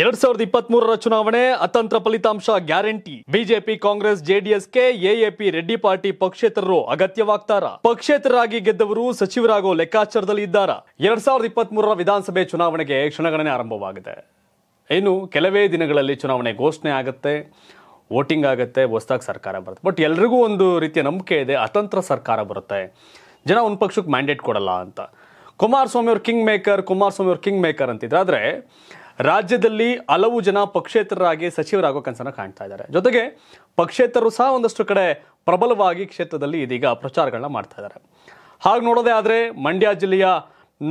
ಎರಡ್ ಸಾವಿರದ ಇಪ್ಪತ್ತ್ ಮೂರರ ಚುನಾವಣೆ ಅತಂತ್ರ ಫಲಿತಾಂಶ ಗ್ಯಾರಂಟಿ ಬಿಜೆಪಿ ಕಾಂಗ್ರೆಸ್ ಕೆ ಎಎಪಿ ರೆಡ್ಡಿ ಪಾರ್ಟಿ ಪಕ್ಷೇತರರು ಅಗತ್ಯವಾಗ್ತಾರ ಪಕ್ಷೇತರರಾಗಿ ಗೆದ್ದವರು ಸಚಿವರಾಗೋ ಲೆಕ್ಕಾಚಾರದಲ್ಲಿ ಇದ್ದಾರ ಎರಡ್ ಸಾವಿರದ ಇಪ್ಪತ್ತ್ ಮೂರರ ವಿಧಾನಸಭೆ ಚುನಾವಣೆಗೆ ಕ್ಷಣಗಣನೆ ಆರಂಭವಾಗಿದೆ ಇನ್ನು ಕೆಲವೇ ದಿನಗಳಲ್ಲಿ ಚುನಾವಣೆ ಘೋಷಣೆ ಆಗುತ್ತೆ ವೋಟಿಂಗ್ ಆಗುತ್ತೆ ಹೊಸದಾಗಿ ಸರ್ಕಾರ ಬರುತ್ತೆ ಬಟ್ ಎಲ್ರಿಗೂ ಒಂದು ರೀತಿಯ ನಂಬಿಕೆ ಇದೆ ಅತಂತ್ರ ಸರ್ಕಾರ ಬರುತ್ತೆ ಜನ ಒಂದು ಪಕ್ಷಕ್ಕೆ ಮ್ಯಾಂಡೇಟ್ ಕೊಡಲ್ಲ ಅಂತ ಕುಮಾರಸ್ವಾಮಿ ಅವ್ರ ಕಿಂಗ್ ಮೇಕರ್ ಕುಮಾರಸ್ವಾಮಿ ಅವ್ರ ಕಿಂಗ್ ಮೇಕರ್ ಅಂತಿದ್ರೆ ಆದರೆ ರಾಜ್ಯದಲ್ಲಿ ಹಲವು ಜನ ಪಕ್ಷೇತರರಾಗಿ ಸಚಿವರಾಗೋ ಕನಸನ್ನು ಕಾಣ್ತಾ ಇದ್ದಾರೆ ಜೊತೆಗೆ ಪಕ್ಷೇತರರು ಸಹ ಒಂದಷ್ಟು ಕಡೆ ಪ್ರಬಲವಾಗಿ ಕ್ಷೇತ್ರದಲ್ಲಿ ಇದೀಗ ಪ್ರಚಾರಗಳನ್ನ ಮಾಡ್ತಾ ಇದ್ದಾರೆ ಹಾಗೆ ನೋಡೋದೇ ಆದರೆ ಮಂಡ್ಯ ಜಿಲ್ಲೆಯ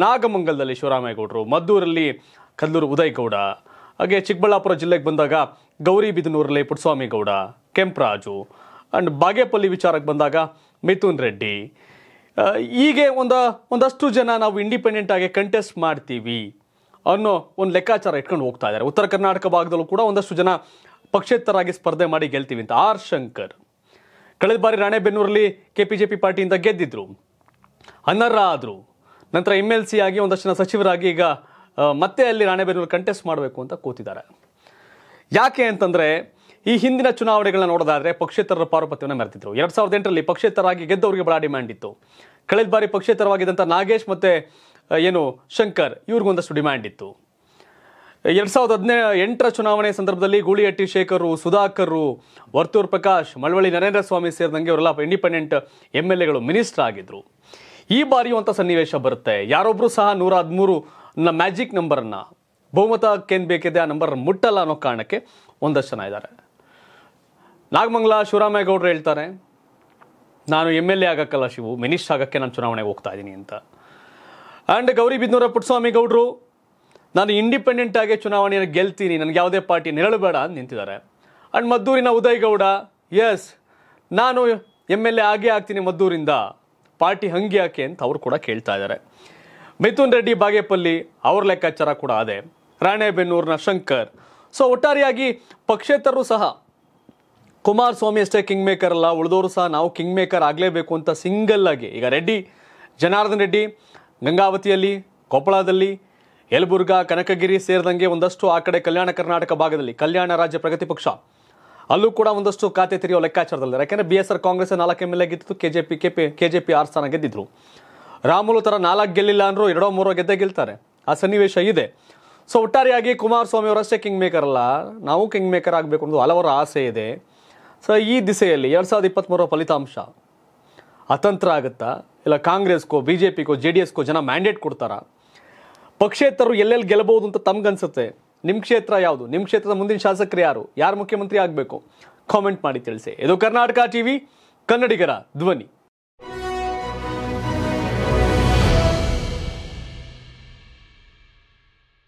ನಾಗಮಂಗಲದಲ್ಲಿ ಶಿವರಾಮೇಗೌಡರು ಮದ್ದೂರಲ್ಲಿ ಕಲ್ಲೂರು ಉದಯ್ಗೌಡ ಹಾಗೆ ಚಿಕ್ಕಬಳ್ಳಾಪುರ ಜಿಲ್ಲೆಗೆ ಬಂದಾಗ ಗೌರಿಬಿದನೂರಲ್ಲಿ ಪುಟ್ಟಸ್ವಾಮಿಗೌಡ ಕೆಂಪರಾಜು ಅಂಡ್ ಬಾಗೇಪಲ್ಲಿ ವಿಚಾರಕ್ಕೆ ಬಂದಾಗ ಮಿಥುನ್ ರೆಡ್ಡಿ ಹೀಗೆ ಒಂದು ಒಂದಷ್ಟು ಜನ ನಾವು ಇಂಡಿಪೆಂಡೆಂಟ್ ಆಗಿ ಕಂಟೆಸ್ಟ್ ಮಾಡ್ತೀವಿ ಅನ್ನೋ ಒಂದು ಲೆಕ್ಕಾಚಾರ ಇಟ್ಕೊಂಡು ಹೋಗ್ತಾ ಇದ್ದಾರೆ ಉತ್ತರ ಕರ್ನಾಟಕ ಭಾಗದಲ್ಲೂ ಕೂಡ ಒಂದಷ್ಟು ಜನ ಪಕ್ಷೇತರಾಗಿ ಸ್ಪರ್ಧೆ ಮಾಡಿ ಗೆಲ್ತೀವಿ ಅಂತ ಆರ್ ಶಂಕರ್ ಕಳೆದ ಬಾರಿ ರಾಣೆಬೆನ್ನೂರಲ್ಲಿ ಕೆ ಪಿ ಜೆ ಪಿ ಪಾರ್ಟಿಯಿಂದ ಗೆದ್ದಿದ್ರು ಅನರ್ಹ ಆದರು ನಂತರ ಎಮ್ ಎಲ್ ಸಿ ಆಗಿ ಒಂದಷ್ಟು ಜನ ಸಚಿವರಾಗಿ ಈಗ ಮತ್ತೆ ಅಲ್ಲಿ ರಾಣೆಬೆನ್ನೂರು ಕಂಟೆಸ್ಟ್ ಮಾಡಬೇಕು ಅಂತ ಕೂತಿದ್ದಾರೆ ಯಾಕೆ ಅಂತಂದರೆ ಈ ಹಿಂದಿನ ಚುನಾವಣೆಗಳನ್ನ ನೋಡೋದಾದರೆ ಪಕ್ಷೇತರರ ಪಾರುಪತ್ಯವನ್ನು ಮೆರೆತಿದ್ರು ಎರಡು ಸಾವಿರದ ಎಂಟರಲ್ಲಿ ಪಕ್ಷೇತರಾಗಿ ಗೆದ್ದವರಿಗೆ ಬಹಳ ಡಿಮ್ಯಾಂಡ್ ಇತ್ತು ಕಳೆದ ಬಾರಿ ಪಕ್ಷೇತರವಾಗಿದ್ದಂಥ ನಾಗೇಶ್ ಮತ್ತು ಏನು ಶಂಕರ್ ಇವ್ರಿಗೊಂದಷ್ಟು ಡಿಮ್ಯಾಂಡ್ ಇತ್ತು ಎರಡ್ ಸಾವಿರದ ಹದಿನೇ ಎಂಟರ ಚುನಾವಣೆ ಸಂದರ್ಭದಲ್ಲಿ ಗೂಳಿಹಟ್ಟಿ ಶೇಖರ್ ಸುಧಾಕರ್ ವರ್ತೂರ್ ಪ್ರಕಾಶ್ ಮಳವಳ್ಳಿ ನರೇಂದ್ರ ಸ್ವಾಮಿ ಸೇರಿದಂಗೆ ಅವರೆಲ್ಲ ಇಂಡಿಪೆಂಡೆಂಟ್ ಎಮ್ ಎಲ್ ಎಗಳು ಮಿನಿಸ್ಟರ್ ಆಗಿದ್ರು ಈ ಬಾರಿಯೂ ಅಂತ ಸನ್ನಿವೇಶ ಬರುತ್ತೆ ಯಾರೊಬ್ರು ಸಹ ನೂರ ಹದಿಮೂರು ಮ್ಯಾಜಿಕ್ ನಂಬರನ್ನು ಬಹುಮತಕ್ಕೇನು ಬೇಕಿದೆ ಆ ನಂಬರ್ ಮುಟ್ಟಲ್ಲ ಅನ್ನೋ ಕಾರಣಕ್ಕೆ ಒಂದಷ್ಟು ಜನ ಇದ್ದಾರೆ ನಾಗಮಂಗಲ ಶಿವರಾಮೇಗೌಡರು ಹೇಳ್ತಾರೆ ನಾನು ಎಮ್ ಎಲ್ ಎ ಆಗಕ್ಕಲ್ಲ ಶಿವು ಮಿನಿಸ್ಟರ್ ಆಗಕ್ಕೆ ನಾನು ಚುನಾವಣೆಗೆ ಹೋಗ್ತಾ ಇದ್ದೀನಿ ಅಂತ ಆ್ಯಂಡ್ ಬಿದ್ನೂರ ಪುಟ್ಸ್ವಾಮಿ ಗೌಡರು ನಾನು ಇಂಡಿಪೆಂಡೆಂಟ್ ಆಗಿ ಚುನಾವಣೆಯನ್ನು ಗೆಲ್ತೀನಿ ನನಗೆ ಯಾವುದೇ ಪಾರ್ಟಿ ನೆರಳಬೇಡ ಅಂತ ನಿಂತಿದ್ದಾರೆ ಆ್ಯಂಡ್ ಮದ್ದೂರಿನ ಉದಯ್ ಗೌಡ ಎಸ್ ನಾನು ಎಮ್ ಎಲ್ ಎ ಆಗೇ ಆಗ್ತೀನಿ ಮದ್ದೂರಿಂದ ಪಾರ್ಟಿ ಹಂಗೆ ಯಾಕೆ ಅಂತ ಅವರು ಕೂಡ ಕೇಳ್ತಾ ಇದ್ದಾರೆ ಮಿಥುನ್ ರೆಡ್ಡಿ ಬಾಗೇಪಲ್ಲಿ ಅವ್ರ ಲೆಕ್ಕಾಚಾರ ಕೂಡ ಅದೇ ರಾಣೆಬೆನ್ನೂರಿನ ಶಂಕರ್ ಸೊ ಒಟ್ಟಾರೆಯಾಗಿ ಪಕ್ಷೇತರರು ಸಹ ಕುಮಾರಸ್ವಾಮಿ ಅಷ್ಟೇ ಕಿಂಗ್ ಮೇಕರ್ ಅಲ್ಲ ಉಳಿದವರು ಸಹ ನಾವು ಕಿಂಗ್ ಮೇಕರ್ ಆಗಲೇಬೇಕು ಅಂತ ಸಿಂಗಲ್ ಆಗಿ ಈಗ ರೆಡ್ಡಿ ಜನಾರ್ದನ್ ರೆಡ್ಡಿ ಗಂಗಾವತಿಯಲ್ಲಿ ಕೊಪ್ಪಳದಲ್ಲಿ ಯಲಬುರ್ಗಾ ಕನಕಗಿರಿ ಸೇರಿದಂಗೆ ಒಂದಷ್ಟು ಆ ಕಡೆ ಕಲ್ಯಾಣ ಕರ್ನಾಟಕ ಭಾಗದಲ್ಲಿ ಕಲ್ಯಾಣ ರಾಜ್ಯ ಪ್ರಗತಿ ಪಕ್ಷ ಅಲ್ಲೂ ಕೂಡ ಒಂದಷ್ಟು ಖಾತೆ ತೆರೆಯುವ ಲೆಕ್ಕಾಚಾರದಲ್ಲಿ ಯಾಕೆಂದರೆ ಬಿ ಎಸ್ ಆರ್ ಕಾಂಗ್ರೆಸ್ ನಾಲ್ಕು ಎಮ್ ಎಲ್ ಎ ಗೆದ್ದಿತ್ತು K J P K P K J P ಆರು ಸ್ಥಾನ ಗೆದ್ದಿದ್ರು ರಾಮುಲು ಥರ ನಾಲ್ಕು ಗೆಲ್ಲಿಲ್ಲ ಅಂದರೂ ಎರಡೋ ಮೂರೋ ಗೆದ್ದೆ ಗೆಲ್ತಾರೆ ಆ ಸನ್ನಿವೇಶ ಇದೆ ಸೊ ಒಟ್ಟಾರೆಯಾಗಿ ಕುಮಾರಸ್ವಾಮಿ ಅವರಷ್ಟೇ ಕಿಂಗ್ ಮೇಕರ್ ಅಲ್ಲ ನಾವು ಕಿಂಗ್ ಮೇಕರ್ ಆಗಬೇಕು ಅನ್ನೋದು ಹಲವರ ಆಸೆ ಇದೆ ಸೊ ಈ ದಿಸೆಯಲ್ಲಿ ಎರಡು ಸಾವಿರದ ಇಪ್ಪತ್ತ್ಮೂರರ ಫಲಿತಾಂಶ ಅತಂತ್ರ ಆಗುತ್ತಾ ಇಲ್ಲ ಕಾಂಗ್ರೆಸ್ಗೋ ಬಿ ಜೆ ಪಿಗೋ ಜೆ ಡಿ ಎಸ್ಗೋ ಜನ ಮ್ಯಾಂಡೇಟ್ ಕೊಡ್ತಾರ ಪಕ್ಷೇತರರು ಎಲ್ಲೆಲ್ಲಿ ಗೆಲ್ಲಬಹುದು ಅಂತ ತಮ್ಗನ್ಸುತ್ತೆ ನಿಮ್ಮ ಕ್ಷೇತ್ರ ಯಾವುದು ನಿಮ್ಮ ಕ್ಷೇತ್ರದ ಮುಂದಿನ ಶಾಸಕರು ಯಾರು ಯಾರು ಮುಖ್ಯಮಂತ್ರಿ ಆಗಬೇಕು ಕಾಮೆಂಟ್ ಮಾಡಿ ತಿಳಿಸಿ ಇದು ಕರ್ನಾಟಕ ಟಿವಿ ಕನ್ನಡಿಗರ ಧ್ವನಿ